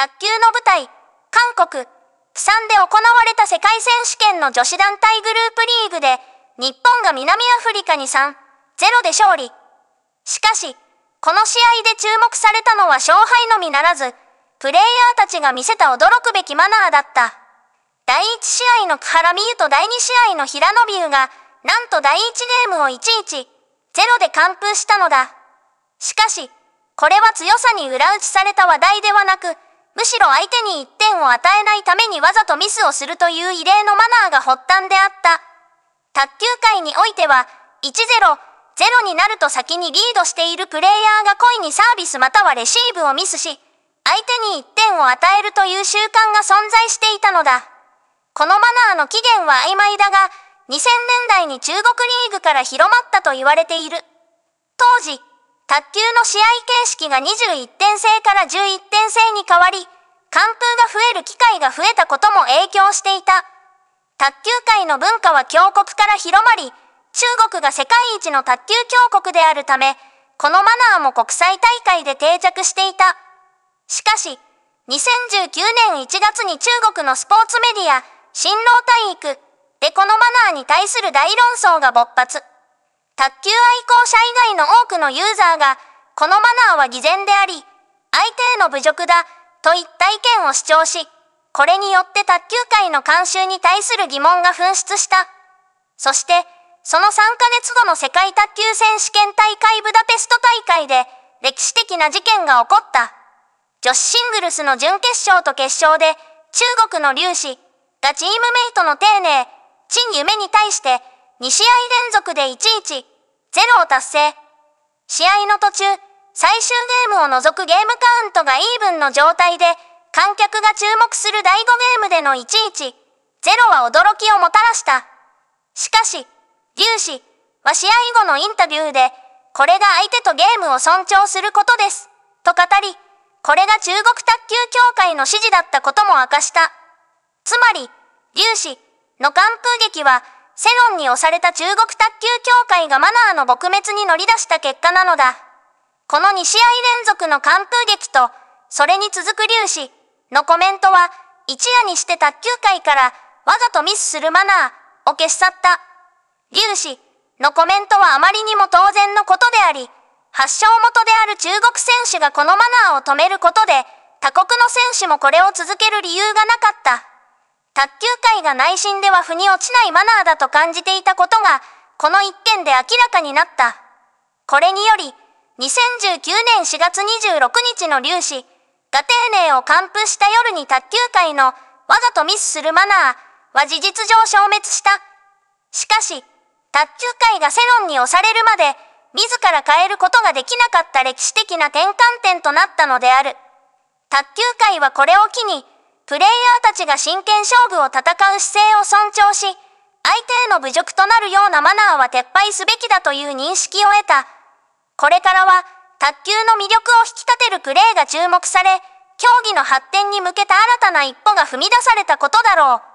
卓球の舞台、韓国、プサンで行われた世界選手権の女子団体グループリーグで、日本が南アフリカに3、0で勝利。しかし、この試合で注目されたのは勝敗のみならず、プレイヤーたちが見せた驚くべきマナーだった。第1試合の木原美優と第2試合の平野美優が、なんと第1ゲームを11、0で完封したのだ。しかし、これは強さに裏打ちされた話題ではなく、むしろ相手に1点を与えないためにわざとミスをするという異例のマナーが発端であった。卓球界においては、1-0、0になると先にリードしているプレイヤーが故意にサービスまたはレシーブをミスし、相手に1点を与えるという習慣が存在していたのだ。このマナーの起源は曖昧だが、2000年代に中国リーグから広まったと言われている。当時、卓球の試合形式が21点制から11点制に変わり、完封が増える機会が増えたことも影響していた。卓球界の文化は強国から広まり、中国が世界一の卓球強国であるため、このマナーも国際大会で定着していた。しかし、2019年1月に中国のスポーツメディア、新郎体育でこのマナーに対する大論争が勃発。卓球愛好者以外の多くのユーザーが、このマナーは偽善であり、相手への侮辱だ、といった意見を主張し、これによって卓球界の慣習に対する疑問が噴出した。そして、その3ヶ月後の世界卓球選手権大会ブダペスト大会で、歴史的な事件が起こった。女子シングルスの準決勝と決勝で、中国の粒子がチームメイトの丁寧、陳夢に対して、2試合連続でいちいちゼロを達成。試合の途中、最終ゲームを除くゲームカウントがイーブンの状態で、観客が注目する第5ゲームでの11、ゼロは驚きをもたらした。しかし、粒子は試合後のインタビューで、これが相手とゲームを尊重することです、と語り、これが中国卓球協会の指示だったことも明かした。つまり、粒子の完封劇は、世論に押された中国卓球協会がマナーの撲滅に乗り出した結果なのだ。この2試合連続の完封劇と、それに続く粒子のコメントは、一夜にして卓球界からわざとミスするマナーを消し去った。粒子のコメントはあまりにも当然のことであり、発祥元である中国選手がこのマナーを止めることで、他国の選手もこれを続ける理由がなかった。卓球界が内心では腑に落ちないマナーだと感じていたことが、この一件で明らかになった。これにより、2019年4月26日の粒子、ガテーネを完封した夜に卓球界のわざとミスするマナーは事実上消滅した。しかし、卓球界が世論に押されるまで、自ら変えることができなかった歴史的な転換点となったのである。卓球界はこれを機に、プレイヤーたちが真剣勝負を戦う姿勢を尊重し、相手への侮辱となるようなマナーは撤廃すべきだという認識を得た。これからは、卓球の魅力を引き立てるプレーが注目され、競技の発展に向けた新たな一歩が踏み出されたことだろう。